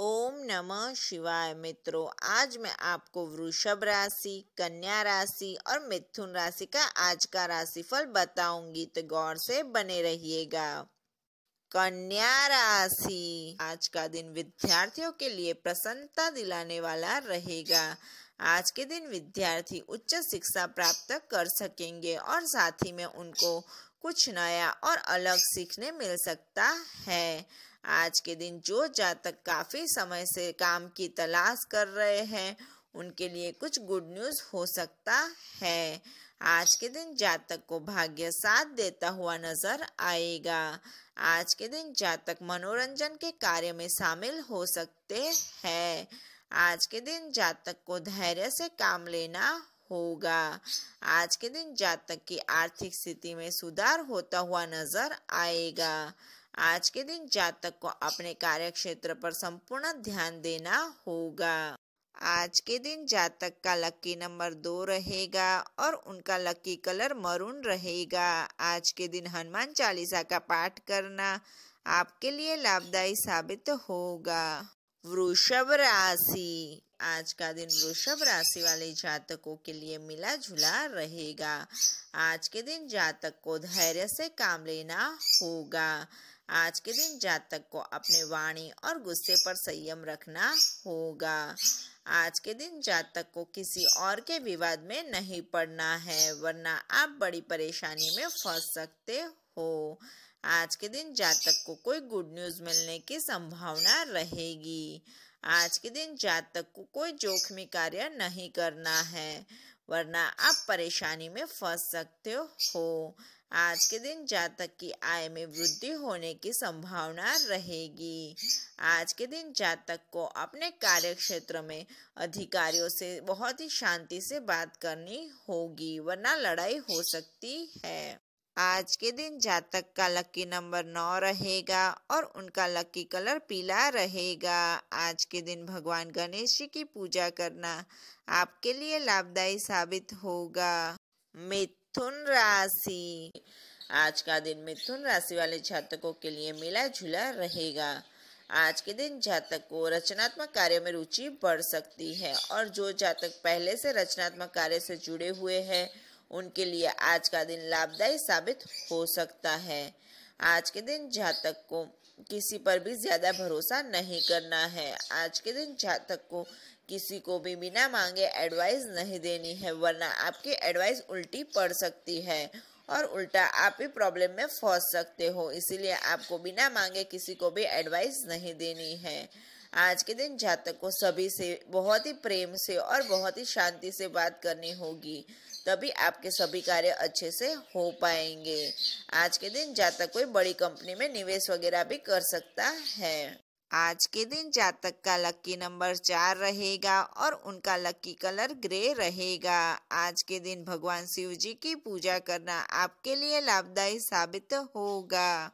ओम नमः शिवाय मित्रों आज मैं आपको वृषभ राशि कन्या राशि और मिथुन राशि का आज का राशिफल बताऊंगी तो गौर से बने रहिएगा कन्या राशि आज का दिन विद्यार्थियों के लिए प्रसन्नता दिलाने वाला रहेगा आज के दिन विद्यार्थी उच्च शिक्षा प्राप्त कर सकेंगे और साथ ही में उनको कुछ नया और अलग सीखने मिल सकता है आज के दिन जो जातक काफी समय से काम की तलाश कर रहे हैं उनके लिए कुछ गुड न्यूज हो सकता है आज के दिन जातक को भाग्य साथ देता हुआ नजर आएगा आज के दिन जातक मनोरंजन के कार्य में शामिल हो सकते हैं आज के दिन जातक को धैर्य से काम लेना होगा आज के दिन जातक की आर्थिक स्थिति में सुधार होता हुआ नजर आएगा आज के दिन जातक को अपने कार्यक्षेत्र पर संपूर्ण ध्यान देना होगा आज के दिन जातक का लकी नंबर दो रहेगा और उनका लकी कलर मरून रहेगा आज के दिन हनुमान चालीसा का पाठ करना आपके लिए लाभदायी साबित होगा वृषभ राशि आज का दिन वृषभ राशि वाले जातकों के लिए मिला जुला रहेगा आज के दिन जातक को धैर्य से काम लेना होगा आज के दिन जातक को अपने वाणी और गुस्से पर संयम रखना होगा आज के दिन जातक को किसी और के विवाद में नहीं पड़ना है वरना आप बड़ी परेशानी में फंस सकते हो आज के दिन जातक को कोई गुड न्यूज मिलने की संभावना रहेगी आज के दिन जातक को कोई जोखिमी कार्य नहीं करना है वरना आप परेशानी में फंस सकते हो आज के दिन जातक की आय में वृद्धि होने की संभावना रहेगी आज के दिन जातक को अपने कार्य क्षेत्र में अधिकारियों से बहुत ही शांति से बात करनी होगी वरना लड़ाई हो सकती है आज के दिन जातक का लकी नंबर नौ रहेगा और उनका लकी कलर पीला रहेगा आज के दिन भगवान गणेश जी की पूजा करना आपके लिए लाभदायी साबित होगा मिथुन राशि आज का दिन मिथुन राशि वाले जातकों के लिए मिला जुला रहेगा आज के दिन जातक को रचनात्मक कार्य में रुचि बढ़ सकती है और जो जातक पहले से रचनात्मक कार्य से जुड़े हुए हैं उनके लिए आज का दिन लाभदायी साबित हो सकता है आज के दिन जातक को किसी पर भी ज़्यादा भरोसा नहीं करना है आज के दिन जातक को किसी को भी बिना मांगे एडवाइस नहीं देनी है वरना आपकी एडवाइस उल्टी पड़ सकती है और उल्टा आप भी प्रॉब्लम में फंस सकते हो इसीलिए आपको बिना मांगे किसी को भी एडवाइस नहीं देनी है आज के दिन जातक को सभी से बहुत ही प्रेम से और बहुत ही शांति से बात करनी होगी तभी आपके सभी कार्य अच्छे से हो पाएंगे आज के दिन जातक कोई बड़ी कंपनी में निवेश वगैरह भी कर सकता है आज के दिन जातक का लकी नंबर चार रहेगा और उनका लकी कलर ग्रे रहेगा आज के दिन भगवान शिव जी की पूजा करना आपके लिए लाभदायी साबित होगा